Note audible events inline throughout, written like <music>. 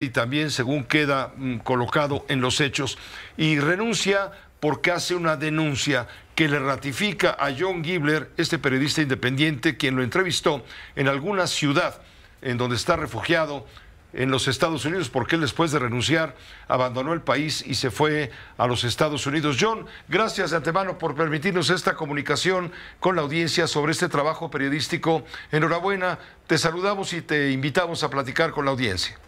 y también según queda mm, colocado en los hechos, y renuncia porque hace una denuncia que le ratifica a John Gibler, este periodista independiente, quien lo entrevistó en alguna ciudad en donde está refugiado en los Estados Unidos, porque él después de renunciar abandonó el país y se fue a los Estados Unidos. John, gracias de antemano por permitirnos esta comunicación con la audiencia sobre este trabajo periodístico. Enhorabuena, te saludamos y te invitamos a platicar con la audiencia.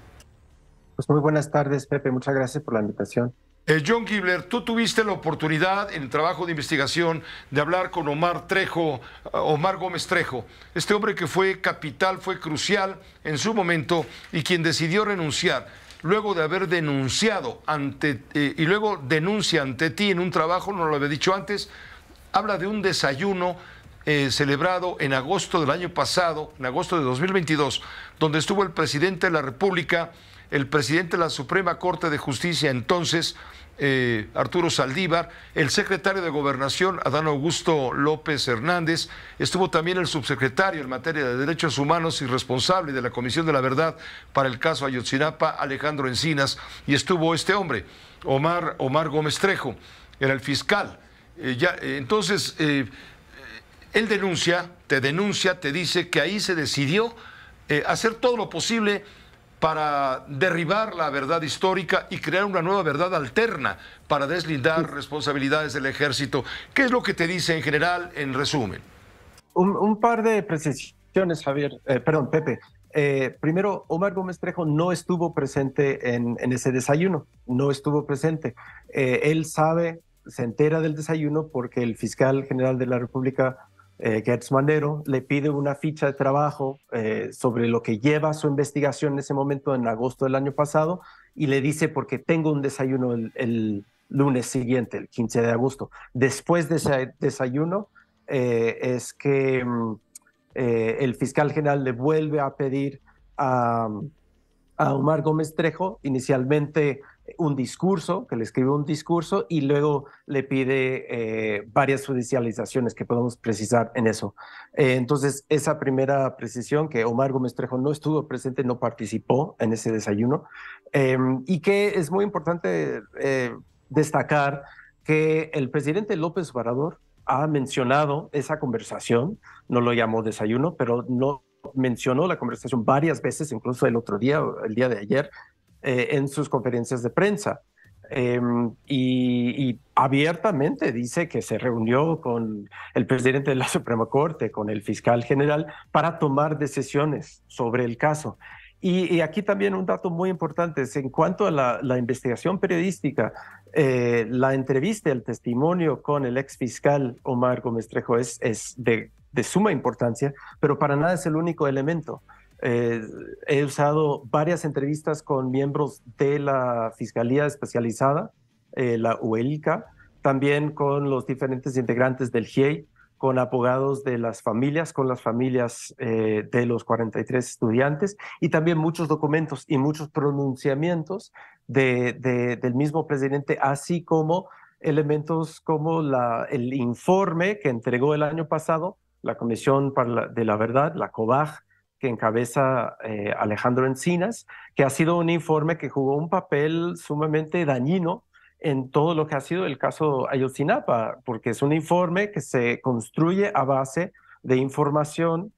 Pues, muy buenas tardes, Pepe. Muchas gracias por la invitación. Eh, John Gibler, tú tuviste la oportunidad en el trabajo de investigación de hablar con Omar Trejo, eh, Omar Gómez Trejo, este hombre que fue capital, fue crucial en su momento y quien decidió renunciar luego de haber denunciado ante eh, y luego denuncia ante ti en un trabajo, no lo había dicho antes, habla de un desayuno eh, celebrado en agosto del año pasado, en agosto de 2022, donde estuvo el presidente de la República, el presidente de la Suprema Corte de Justicia entonces, eh, Arturo Saldívar, el secretario de Gobernación, Adán Augusto López Hernández, estuvo también el subsecretario en materia de derechos humanos y responsable de la Comisión de la Verdad para el caso Ayotzinapa, Alejandro Encinas, y estuvo este hombre, Omar, Gómez Trejo, era el fiscal. Eh, ya, entonces, él denuncia, te denuncia, te dice que ahí se decidió eh, hacer todo lo posible para derribar la verdad histórica y crear una nueva verdad alterna para deslindar responsabilidades del ejército. ¿Qué es lo que te dice en general, en resumen? Un, par de precisiones, Javier, eh, perdón, Pepe. Eh, primero, Omar Gómez Trejo no estuvo presente en, ese desayuno, no estuvo presente. él sabe, se entera del desayuno porque el fiscal general de la República eh, Gertz Manero, le pide una ficha de trabajo eh, sobre lo que lleva su investigación en ese momento, en agosto del año pasado, y le dice, porque tengo un desayuno el, lunes siguiente, el 15 de agosto. Después de ese desayuno, eh, es que mm, el fiscal general le vuelve a pedir a, a Omar Gómez Trejo, inicialmente un discurso, que le escribe un discurso y luego le pide eh, varias judicializaciones que podamos precisar en eso. Eh, entonces, esa primera precisión, que Omar Gómez Trejo no estuvo presente, no participó en ese desayuno, em, y que es muy importante eh, destacar que el presidente López Obrador ha mencionado esa conversación, no lo llamó desayuno, pero no mencionó la conversación varias veces, incluso el otro día, el día de ayer, eh, en sus conferencias de prensa. Em, y, abiertamente dice que se reunió con el presidente de la <laughs> Suprema Corte, con el fiscal general, para tomar decisiones sobre el caso. Y, aquí también un dato muy importante es en cuanto a la, investigación periodística, eh, la entrevista, el testimonio con el ex fiscal Omar Gómez Trejo es, es de, de suma importancia, pero para nada es el único elemento. Eh, he usado varias entrevistas con miembros de la Fiscalía Especializada, eh, la UELICA, también con los diferentes integrantes del GIEI, con abogados de las familias, con las familias eh, de los 43 estudiantes y también muchos documentos y muchos pronunciamientos del mismo presidente, así como elementos como el informe que entregó el año pasado la Comisión de la Verdad, la COBAG, que encabeza eh, Alejandro Encinas, que ha sido un informe que jugó un papel sumamente dañino en todo lo que ha sido el caso Ayotzinapa, porque es un informe que se construye a base de información,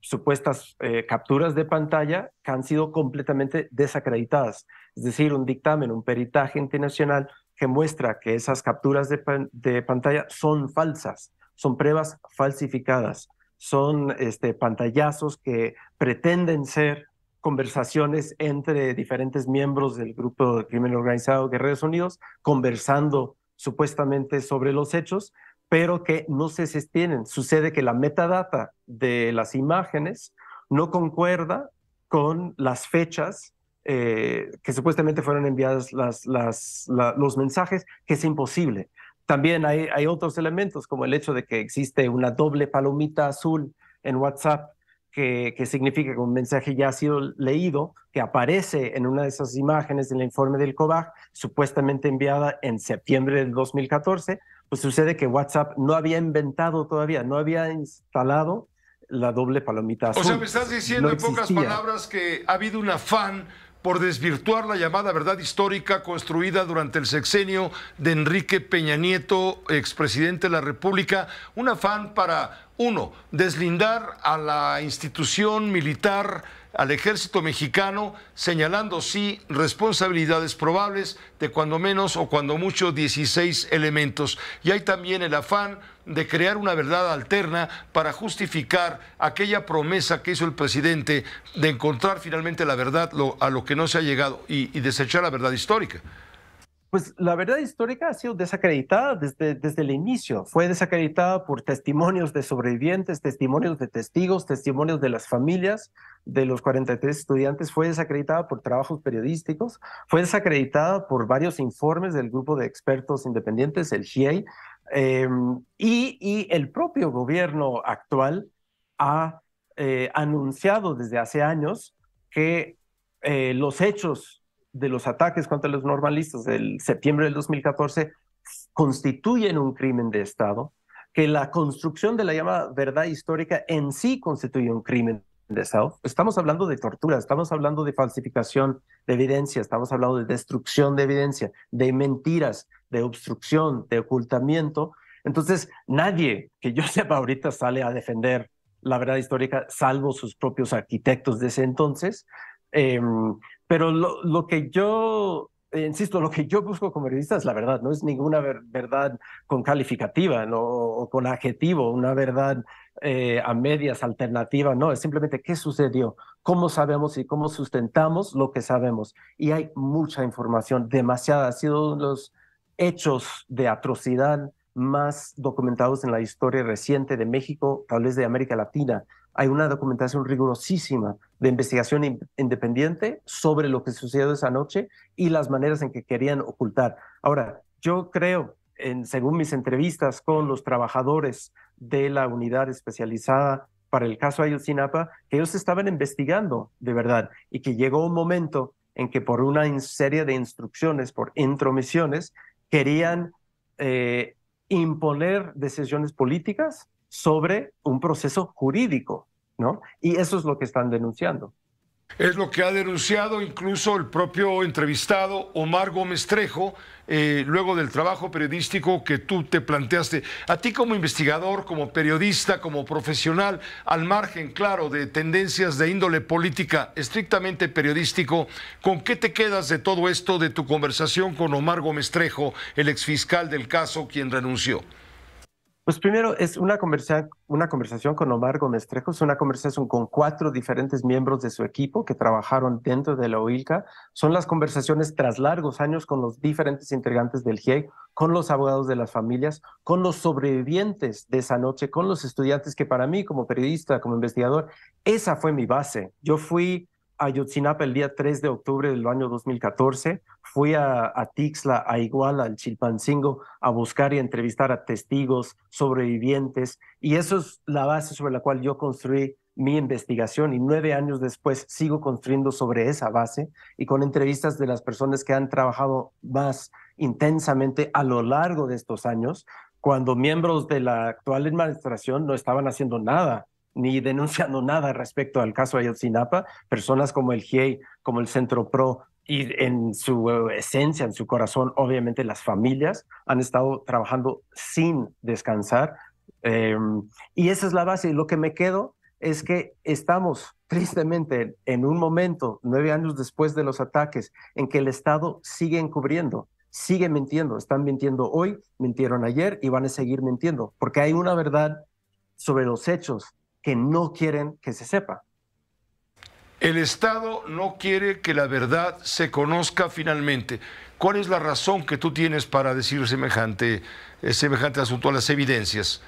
supuestas eh, capturas de pantalla que han sido completamente desacreditadas. Es decir, un dictamen, un peritaje internacional que muestra que esas capturas de pantalla son falsas, son pruebas falsificadas son este, pantallazos que pretenden ser conversaciones entre diferentes miembros del grupo de crimen organizado Guerreros Unidos, conversando supuestamente sobre los hechos, pero que no se sostienen. Sucede que la metadata de las imágenes no concuerda con las fechas eh, que supuestamente fueron enviadas los mensajes, que es imposible. También hay, otros elementos, como el hecho de que existe una doble palomita azul en WhatsApp, que, que, significa que un mensaje ya ha sido leído, que aparece en una de esas imágenes del informe del COBAG, supuestamente enviada en septiembre del 2014, pues sucede que WhatsApp no había inventado todavía, no había instalado la doble palomita azul. O sea, me estás diciendo en pocas palabras que ha habido un afán por desvirtuar la llamada verdad histórica construida durante el sexenio de Enrique Peña Nieto, expresidente de la República, un afán para, uno, deslindar a la institución militar al ejército mexicano, señalando sí responsabilidades probables de cuando menos o cuando mucho 16 elementos. Y hay también el afán de crear una verdad alterna para justificar aquella promesa que hizo el presidente de encontrar finalmente la verdad a lo que no se ha llegado y, y desechar la verdad histórica pues la verdad histórica ha sido desacreditada desde, desde el inicio. Fue desacreditada por testimonios de sobrevivientes, testimonios de testigos, testimonios de las familias de los 43 estudiantes. Fue desacreditada por trabajos periodísticos. Fue desacreditada por varios informes del grupo de expertos independientes, el GIEI. Em, y, el propio gobierno actual ha eh, anunciado desde hace años que eh, los hechos de los ataques contra los normalistas del septiembre del 2014 constituyen un crimen de Estado, que la construcción de la llamada verdad histórica en sí constituye un crimen de Estado. Estamos hablando de tortura, estamos hablando de falsificación de evidencia, estamos hablando de destrucción de evidencia, de mentiras, de obstrucción, de ocultamiento. Entonces, nadie que yo <laughs> sepa ahorita sale a defender la verdad histórica, salvo sus propios arquitectos de ese entonces. Em, pero lo, que yo eh, insisto, lo que yo busco como periodista es la verdad, no es ninguna verdad con calificativa o con adjetivo, una verdad eh, a medias, alternativa, no, es simplemente qué sucedió, cómo sabemos y cómo sustentamos lo que sabemos. Y hay mucha información, demasiada, ha sido uno de los hechos de atrocidad más documentados en la historia reciente de México, tal vez de América Latina hay una documentación rigurosísima de investigación independiente sobre lo que sucedió esa noche y las maneras en que querían ocultar. Ahora, yo creo, según mis entrevistas con los trabajadores de la unidad especializada para el caso Ayotzinapa, que ellos estaban investigando de verdad y que llegó un momento en que por una serie de instrucciones, por intromisiones, querían eh, imponer decisiones políticas sobre un proceso jurídico, ¿no? Y eso es lo que están denunciando. Es lo que ha denunciado incluso el propio entrevistado Omar Gómez Trejo, eh, luego del trabajo periodístico que tú te planteaste. A ti como investigador, como periodista, como profesional, al margen, claro, de tendencias de índole política, estrictamente periodístico, ¿con qué te quedas de todo esto, de tu conversación con Omar Gómez Trejo, el exfiscal del caso, quien renunció? Pues primero es una, una conversación con Omar Gómez una conversación con cuatro diferentes miembros de su equipo que trabajaron dentro de la OILCA. Son las conversaciones tras largos años con los diferentes integrantes del GIEI, e, con los abogados de las familias, con los sobrevivientes de esa noche, con los estudiantes, que para mí como periodista, como investigador, esa fue mi base. Yo fui Ayotzinapa el día 3 de octubre del año 2014. Fui a, Tixla, a Iguala, al Chilpancingo, a buscar y entrevistar a testigos, sobrevivientes. Y eso es la base sobre la cual yo construí mi investigación y nueve años después sigo construyendo sobre esa base y con entrevistas de las personas que han trabajado más intensamente a lo largo de estos años, cuando miembros de la actual administración no estaban haciendo nada ni denunciando nada respecto al caso Ayotzinapa, personas como el GIEI, como el Centro PRO, y en su eh, esencia, en su corazón, obviamente las familias han estado trabajando sin descansar. Em, y esa es la base. Y lo que me quedo es que estamos tristemente en un momento, nueve años después de los ataques, en que el Estado sigue encubriendo, sigue mintiendo. Están mintiendo hoy, mintieron ayer y van a seguir mintiendo, porque hay una verdad sobre los hechos que no quieren que se sepa. El Estado no quiere que la verdad se conozca finalmente. ¿Cuál es la razón que tú tienes para decir semejante, eh, semejante asunto a las evidencias?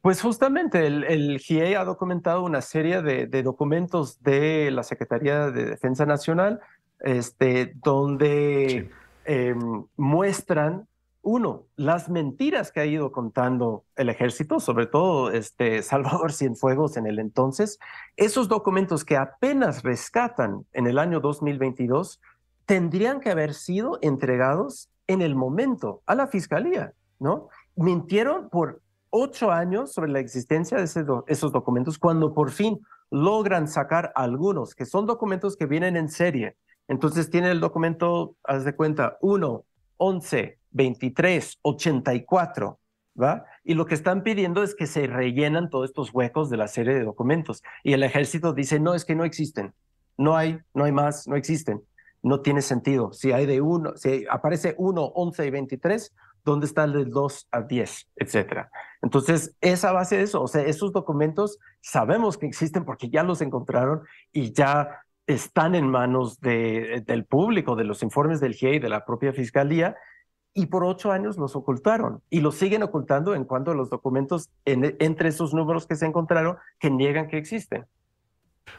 Pues justamente el, GIE ha documentado una serie de, documentos de la Secretaría de Defensa Nacional, este, donde em, muestran uno, las mentiras que ha ido contando el ejército, sobre todo este Salvador <laughs> Cienfuegos en el entonces, esos documentos que apenas rescatan en el año 2022 tendrían que haber sido entregados en el momento a la fiscalía, ¿no? Mintieron por ocho años sobre la existencia de esos documentos cuando por fin logran sacar algunos, que son documentos que vienen en serie. Entonces tiene el documento, haz de cuenta, 1, 11, 23, 84, ¿va? Y lo que están pidiendo es que se rellenan todos estos huecos de la serie de documentos. Y el ejército dice, no, es que no existen, no hay, no hay más, no existen, no tiene sentido. Si hay de uno, si aparece uno, 11 y 23, ¿dónde están el dos 2 a 10, etcétera? Entonces, esa base de eso, o sea, esos documentos sabemos que existen porque ya los encontraron y ya están en manos de, del público, de los informes del GIE y de la propia fiscalía, y por ocho años los ocultaron y los siguen ocultando en cuanto a los documentos entre esos números que se encontraron que niegan que existen.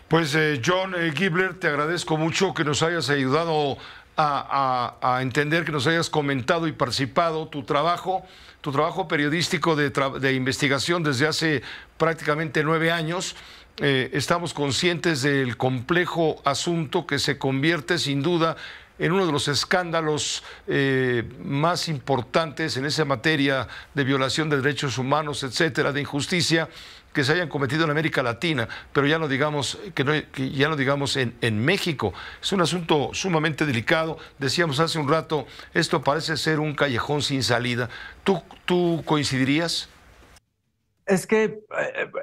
Pues eh, John eh, Gibler, te agradezco mucho que nos hayas ayudado a, entender, que nos hayas comentado y participado tu trabajo, tu trabajo periodístico de, investigación desde hace prácticamente nueve años. Eh, estamos conscientes del complejo asunto que se convierte sin duda en uno de los escándalos eh, más importantes en esa materia de violación de derechos humanos, etcétera, de injusticia que se hayan cometido en América Latina, pero ya no digamos, que, ya no digamos en, México. Es un asunto sumamente delicado. Decíamos hace un rato, esto parece ser un callejón sin salida. ¿Tú, tú coincidirías? Es que eh,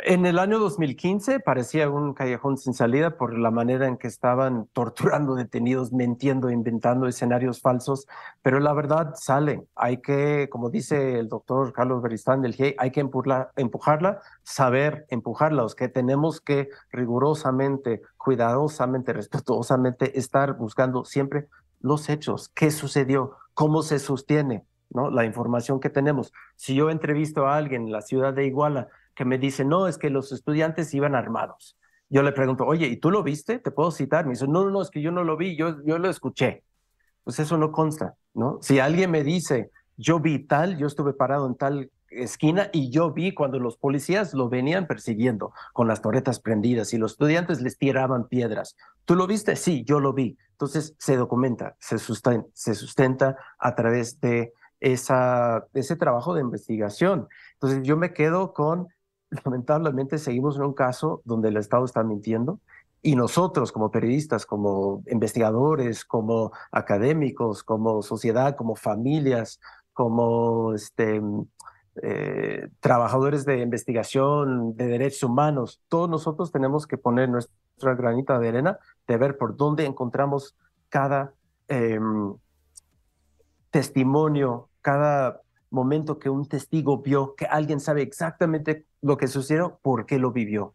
en el año 2015 parecía un callejón sin salida por la manera en que estaban torturando <laughs> detenidos, mintiendo, inventando escenarios falsos, pero la verdad sale. Hay que, como dice el doctor Carlos Beristán del GIEI, hay que empujarla, empujarla, saber empujarla. que tenemos que rigurosamente, cuidadosamente, respetuosamente estar buscando siempre los hechos, qué sucedió, cómo se sostiene, la información que tenemos. Si yo entrevisto a alguien en la ciudad de Iguala que me dice, no, es que los estudiantes iban armados. Yo le pregunto, oye, ¿y tú lo viste? ¿Te puedo citar? Me dice, no, no, es que yo no lo vi, yo, yo lo escuché. Pues eso no consta, ¿no? Si alguien me dice, yo vi tal, yo estuve parado en tal esquina y yo vi cuando los policías lo venían persiguiendo con las torretas prendidas y los estudiantes les tiraban piedras. ¿Tú lo viste? Sí, yo lo vi. Entonces se documenta, se se sustenta a través de esa, ese trabajo de investigación. Entonces yo me quedo con, lamentablemente seguimos en un caso donde el Estado está mintiendo y nosotros como periodistas, como investigadores, como académicos, como sociedad, como familias, como este, mm, eh, trabajadores de investigación, de derechos humanos, todos nosotros tenemos que poner nuestra granita de arena de ver por dónde encontramos cada... Em, testimonio cada momento que un testigo vio, que alguien sabe exactamente lo que sucedió, por qué lo vivió.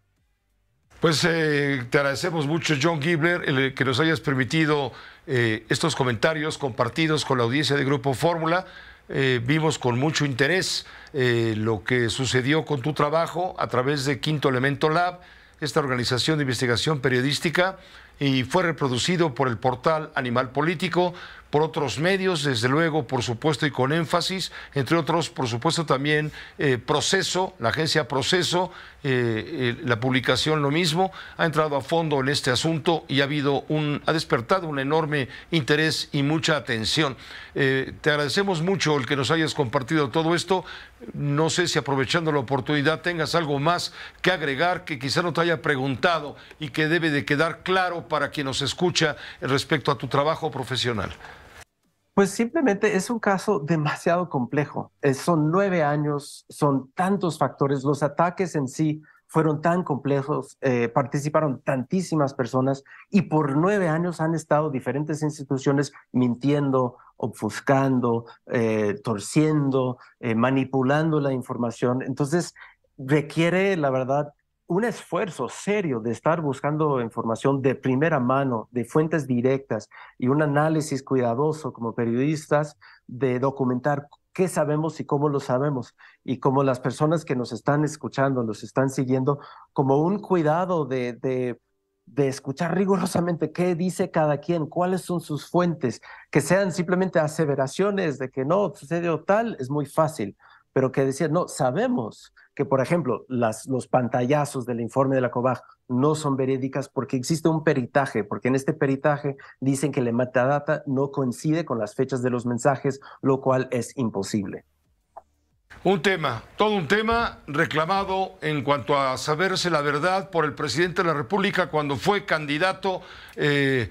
Pues eh, te agradecemos mucho, John Gibler, que nos hayas permitido eh, estos comentarios compartidos con la audiencia de Grupo Fórmula. Eh, vimos con mucho interés lo que sucedió con tu trabajo a través de Quinto Elemento Lab, esta organización de investigación periodística y fue reproducido por el portal Animal Político, por otros medios, desde luego, por supuesto, y con énfasis, entre otros, por supuesto, también eh, Proceso, la agencia Proceso, eh, eh, la publicación lo mismo, ha entrado a fondo en este asunto y ha habido un, ha despertado un enorme interés y mucha atención. te agradecemos mucho el que nos hayas compartido todo esto. No sé si aprovechando la oportunidad tengas algo más que agregar que quizá no te haya preguntado y que debe de quedar claro para quien nos escucha respecto a tu trabajo profesional? Pues simplemente es un caso demasiado complejo. Eh, son nueve años, son tantos factores, los ataques en sí fueron tan complejos, eh, participaron tantísimas personas y por nueve años han estado diferentes instituciones mintiendo, obfuscando, eh, torciendo, manipulando la información. Entonces, requiere, la verdad, un esfuerzo serio de estar buscando información de primera mano, de fuentes directas y un análisis cuidadoso como periodistas de documentar qué sabemos y cómo lo sabemos. Y como las personas que nos están escuchando, nos están siguiendo, como un cuidado de, de, de escuchar rigurosamente qué dice cada quien, cuáles son sus fuentes, que sean simplemente aseveraciones de que no sucedió tal, es muy fácil, pero que decir, no, sabemos que, por ejemplo, los pantallazos del informe de la COVAG no son verídicas porque existe un peritaje, porque en este peritaje dicen que la metadata no coincide con las fechas de los mensajes, lo cual es imposible. Un tema, todo un tema reclamado en cuanto a saberse la verdad por el presidente de la República cuando fue candidato eh,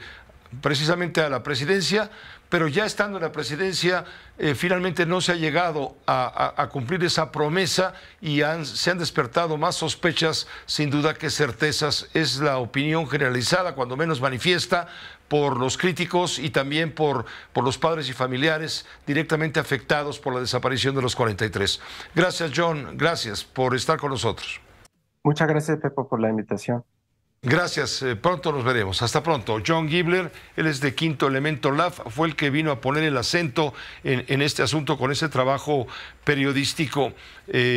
precisamente a la presidencia pero ya estando en la presidencia, eh, finalmente no se ha llegado a, cumplir esa promesa y se han despertado más sospechas, sin duda, que certezas. Es la opinión generalizada, cuando menos manifiesta, por los críticos y también por, por los padres y familiares directamente afectados por la desaparición de los 43. Gracias, John. Gracias por estar con nosotros. Muchas gracias, Pepo, por la invitación. Gracias, eh, pronto nos veremos. Hasta pronto. John Gibler, él es de Quinto Elemento LAF, fue el que vino a poner el acento en, este asunto con ese trabajo periodístico. Eh,